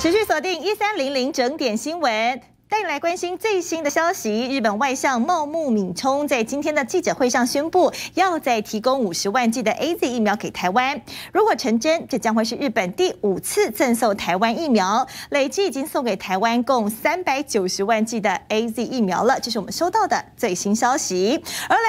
持续锁定一三零零整点新闻，带你来关心最新的消息。日本外相茂木敏充在今天的记者会上宣布，要再提供五十万剂的 A Z 疫苗给台湾。如果成真，这将会是日本第五次赠送台湾疫苗，累计已经送给台湾共三百九十万剂的 A Z 疫苗了。这是我们收到的最新消息。而来。